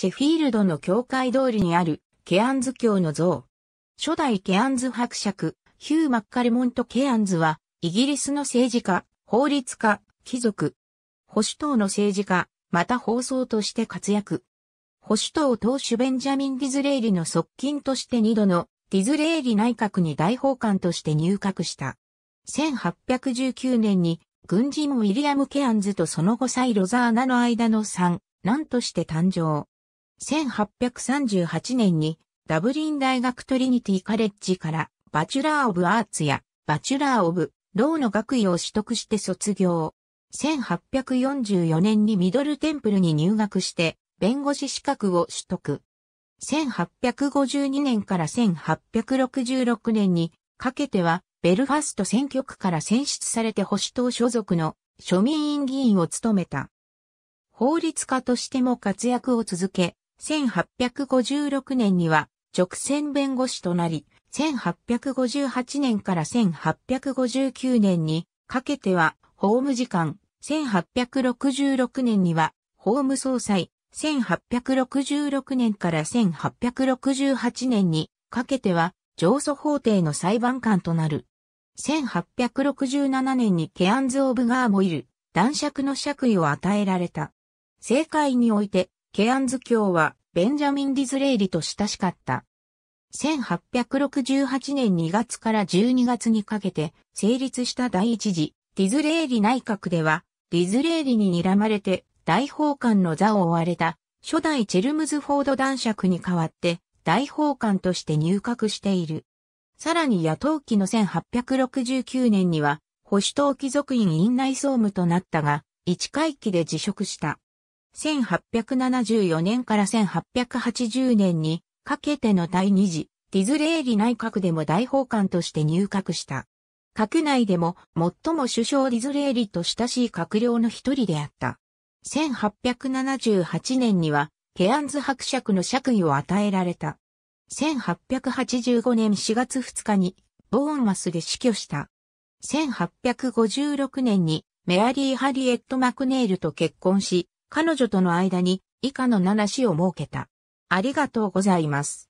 シェフィールドの教会通りにあるケアンズ教の像。初代ケアンズ伯爵、ヒュー・マッカレモント・ケアンズは、イギリスの政治家、法律家、貴族、保守党の政治家、また放送として活躍。保守党党首ベンジャミン・ディズレーリの側近として二度のディズレーリ内閣に大法官として入閣した。1819年に軍人ウィリアム・ケアンズとその後妻ロザーナの間の3、男として誕生。1838年にダブリン大学トリニティカレッジからバチュラー・オブ・アーツやバチュラー・オブ・ローの学位を取得して卒業。1844年にミドルテンプルに入学して弁護士資格を取得。1852年から1866年にかけてはベルファスト選挙区から選出されて保守党所属の庶民院議員を務めた。法律家としても活躍を続け、1856年には直線弁護士となり、1858年から1859年にかけては法務次官、1866年には法務総裁、1866年から1868年にかけては上訴法廷の裁判官となる。1867年にケアンズ・オブ・ガーモイル、男爵の爵位を与えられた。政界においてケアンズ教はベンジャミン・ディズレイリと親しかった。1868年2月から12月にかけて成立した第一次ディズレイリ内閣では、ディズレイリに睨まれて大法官の座を追われた初代チェルムズフォード男爵に代わって大法官として入閣している。さらに野党期の1869年には保守党貴族院院内総務となったが、一回期で辞職した。1874年から1880年にかけての第二次ディズレーリ内閣でも大法官として入閣した。閣内でも最も首相ディズレーリと親しい閣僚の一人であった。1878年にはケアンズ伯爵の爵位を与えられた。1885年4月2日にボーンマスで死去した。1856年にメアリー・ハリエット・マクネールと結婚し、彼女との間に以下の7子を設けた。ありがとうございます。